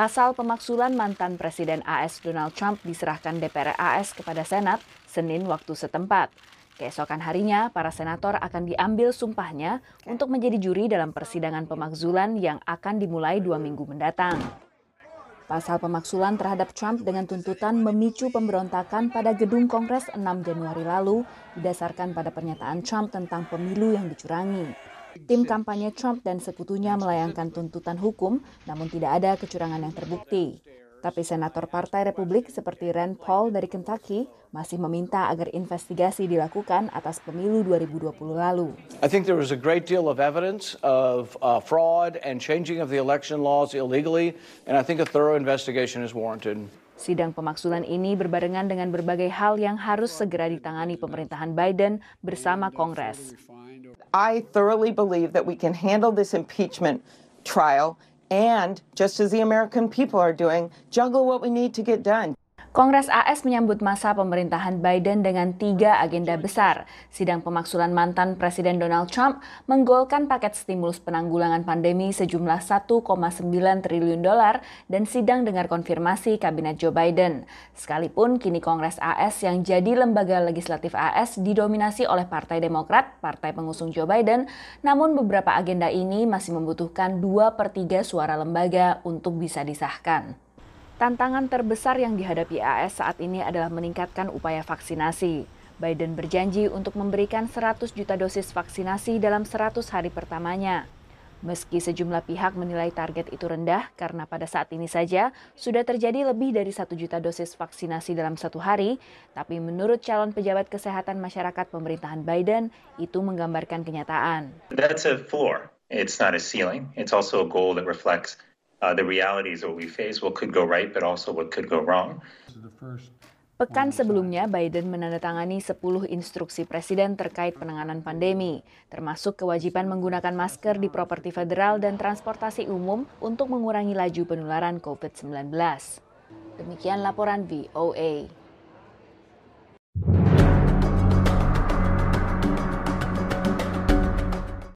Pasal pemaksulan mantan Presiden AS Donald Trump diserahkan DPR AS kepada Senat Senin waktu setempat. Keesokan harinya, para senator akan diambil sumpahnya untuk menjadi juri dalam persidangan pemakzulan yang akan dimulai dua minggu mendatang. Pasal pemaksulan terhadap Trump dengan tuntutan memicu pemberontakan pada gedung Kongres 6 Januari lalu didasarkan pada pernyataan Trump tentang pemilu yang dicurangi. Tim kampanye Trump dan sekutunya melayangkan tuntutan hukum, namun tidak ada kecurangan yang terbukti. Tapi senator Partai Republik seperti Rand Paul dari Kentucky masih meminta agar investigasi dilakukan atas pemilu 2020 lalu. I think there was a great deal of evidence of uh, fraud and changing of the election laws illegally, and I think a thorough investigation is warranted. Sidang pemaksulan ini berbarengan dengan berbagai hal yang harus segera ditangani pemerintahan Biden bersama Kongres. I thoroughly believe that we can handle this impeachment trial and just as the American people are doing, juggle what we need to get done. Kongres AS menyambut masa pemerintahan Biden dengan tiga agenda besar. Sidang pemaksulan mantan Presiden Donald Trump menggolkan paket stimulus penanggulangan pandemi sejumlah 1,9 triliun dolar dan sidang dengar konfirmasi Kabinet Joe Biden. Sekalipun kini Kongres AS yang jadi lembaga legislatif AS didominasi oleh Partai Demokrat, partai pengusung Joe Biden, namun beberapa agenda ini masih membutuhkan dua per 3 suara lembaga untuk bisa disahkan. Tantangan terbesar yang dihadapi AS saat ini adalah meningkatkan upaya vaksinasi. Biden berjanji untuk memberikan 100 juta dosis vaksinasi dalam 100 hari pertamanya. Meski sejumlah pihak menilai target itu rendah karena pada saat ini saja sudah terjadi lebih dari 1 juta dosis vaksinasi dalam satu hari, tapi menurut calon pejabat kesehatan masyarakat pemerintahan Biden, itu menggambarkan kenyataan. That's a floor. It's not a ceiling. It's also a goal that reflects Pekan sebelumnya, Biden menandatangani 10 instruksi presiden terkait penanganan pandemi, termasuk kewajiban menggunakan masker di properti federal dan transportasi umum untuk mengurangi laju penularan COVID-19. Demikian laporan VOA.